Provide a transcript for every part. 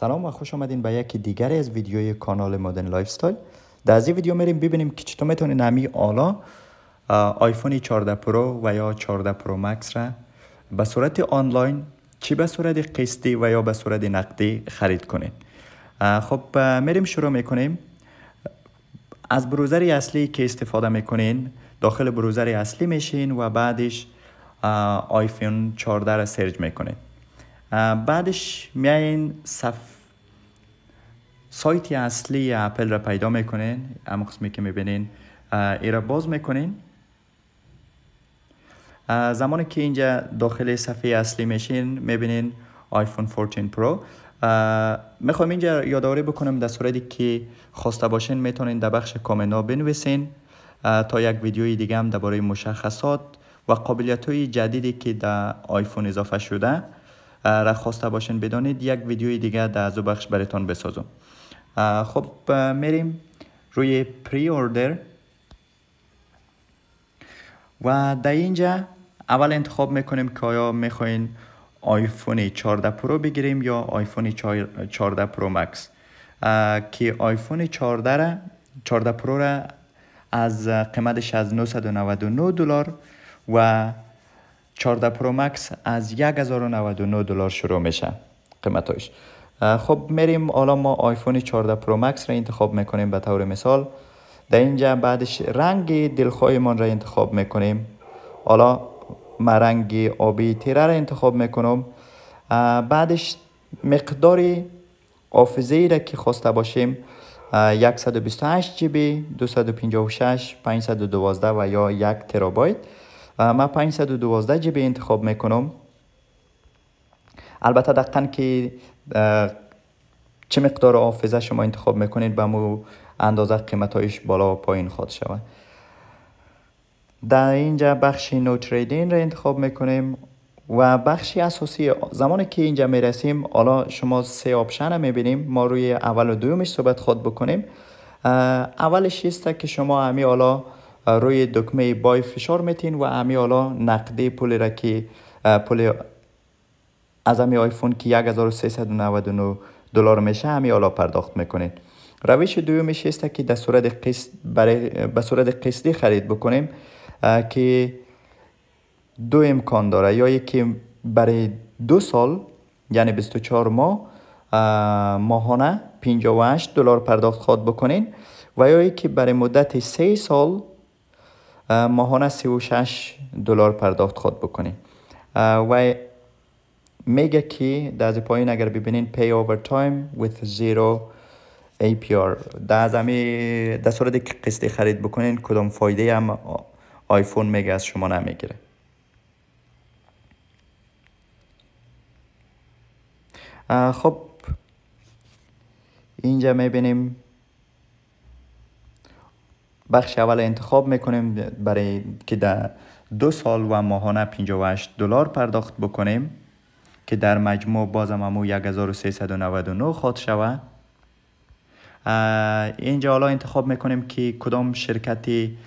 سلام و خوش آمدین به یکی دیگر از ویدیوی کانال مدرن لایف استایل در این ویدیو میریم ببینیم که چطور میتونین نمی آلا آیفون 14 پرو و یا 14 پرو مکس را به صورت آنلاین چی به صورت قسطی و یا به صورت نقدی خرید کنین خب میریم شروع میکنیم از بروزر اصلی که استفاده میکنین داخل بروزر اصلی میشین و بعدش آیفون 14 را سرچ میکنین بعدش میاین صف سایت اصلی اپل را پیدا میکنین اما قسمی که میبینین ای را باز میکنین زمانی که اینجا داخل صفحه اصلی میشین میبینین آیفون 14 پرو میخوام اینجا یادآوری بکنم در صورتی که خواسته باشین میتونین در بخش کامنت ها بنویسین تا یک ویدیوی دیگه هم درباره مشخصات و قابلیت های جدیدی که در آیفون اضافه شده را خواسته باشین بدانید یک ویدیوی دیگه در از بخش براتان بسازم خب میریم روی پری اوردر و در اینجا اول انتخاب میکنیم که آیا میخواین آیفون 14 پرو بگیریم یا آیفون 14 پرو مکس که آیفون 14 را 14 پرو را از قیمتش از 999 دلار و 14 پرو مکس از 1099 دلار شروع میشه قیمتش خب میریم حالا ما آیفون 14 پرو مکس را انتخاب میکنیم به طور مثال در اینجا بعدش رنگ دلخواهمان را انتخاب میکنیم حالا ما رنگ آبی تیره را انتخاب میکنم بعدش مقدار حافظه ای را که خواسته باشیم 128 جی بی 256 512 و یا 1 ترابایت ما 512 جی بی انتخاب میکنم البته دقیقا که چه مقدار حافظه شما انتخاب میکنید به مو اندازه هایش بالا و پایین خواهد شود در اینجا بخش نو تریدین را انتخاب میکنیم و بخشی اساسی زمانی که اینجا میرسیم حالا شما سه آپشن رو میبینیم ما روی اول و دومش صحبت خود بکنیم اولش است که شما همی حالا روی دکمه بای فشار میتین و امی حالا نقده پول را که پول از امی آیفون که 1399 دلار میشه امیالا حالا پرداخت میکنید روش دومیش است که در صورت قسط برای به صورت قسطی خرید بکنیم که دو امکان داره یا یکی برای دو سال یعنی 24 ماه ماهانه 58 دلار پرداخت خواد بکنین و یا یکی برای مدت 3 سال ماهانه 36 دلار پرداخت خود بکنید و میگه که در پایین اگر ببینین پی over تایم with zero APR در از در صورت خرید بکنین کدام فایده هم آیفون میگه از شما نمیگیره خب اینجا میبینیم بخش اول انتخاب میکنیم برای که در دو سال و ماهانه 58 دلار پرداخت بکنیم که در مجموع بازم امو 1399 خواد شوه اینجا حالا انتخاب میکنیم که کدام شرکتی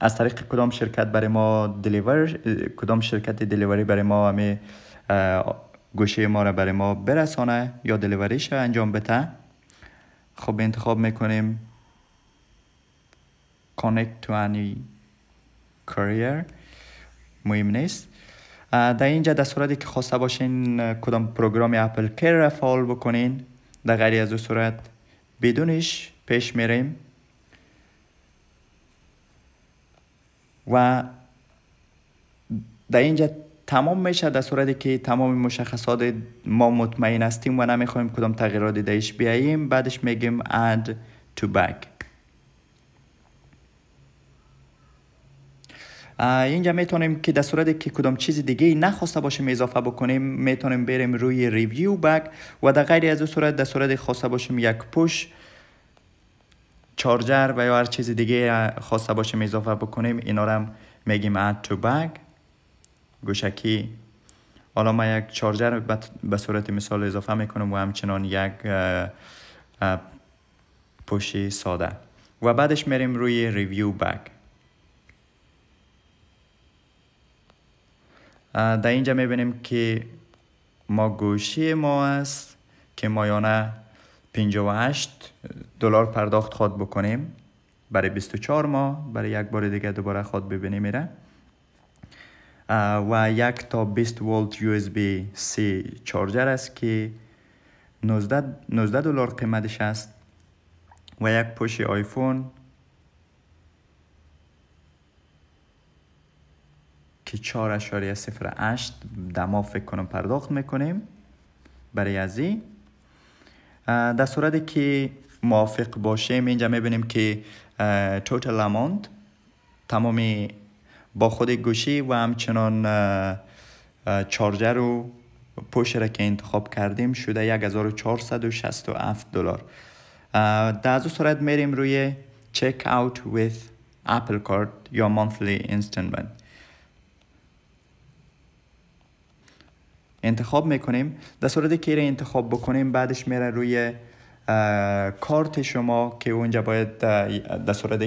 از طریق کدام شرکت برای ما دلیور کدام شرکت دلیوری برای ما همه گوشه ما را برای ما برسانه یا دلیوریش انجام بده خب انتخاب میکنیم connect to any career مهم نیست در اینجا در صورتی که خواسته باشین کدام پروگرام اپل کیر را فعال بکنین در غیر از او صورت بدونش پیش میریم و در اینجا تمام میشه در صورتی که تمام مشخصات ما مطمئن هستیم و نمیخوایم کدام تغییرات دیدهش بیاییم بعدش میگیم add to back اینجا میتونیم که در صورتی که کدام چیز دیگه نخواسته باشیم اضافه بکنیم میتونیم بریم روی ریویو بک و در غیر از اون صورت در صورت خواسته باشیم یک پوش چارجر و یا هر چیز دیگه خواسته باشیم اضافه بکنیم اینا رو میگیم add to back گوشکی حالا من یک چارجر به صورت مثال اضافه میکنم و همچنان یک پوشی ساده و بعدش میریم روی ریویو بک در اینجا میبینیم که ما گوشی ما است که مایانه 58 دلار پرداخت خود بکنیم برای 24 ماه برای یک بار دیگه دوباره خود ببینیم میره و یک تا 20 ولت بی سی چارجر است که 19 دلار قیمتش است و یک پوش آیفون که 4.08 دما فکر کنم پرداخت میکنیم برای ازی در صورت که موافق باشیم اینجا میبینیم که توتال اماند تمامی با خود گوشی و همچنان چارجر رو پشت را که انتخاب کردیم شده 1467 دلار در از صورت میریم روی چک اوت with اپل کارت یا monthly اینستنت انتخاب میکنیم در صورتی که انتخاب بکنیم بعدش میره روی کارت شما که اونجا باید در صورت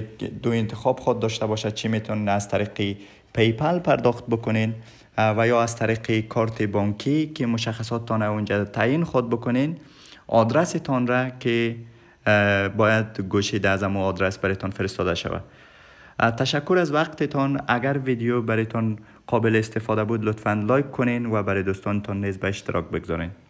دو انتخاب خود داشته باشد چی میتونه از طریق پیپل پرداخت بکنین و یا از طریق کارت بانکی که مشخصات تان اونجا تعیین خود بکنین تان را که باید گوشی از امو آدرس برایتان فرستاده شود تشکر از وقتتان اگر ویدیو برایتان قابل استفاده بود لطفا لایک کنین و برای تان نیز به اشتراک بگذارین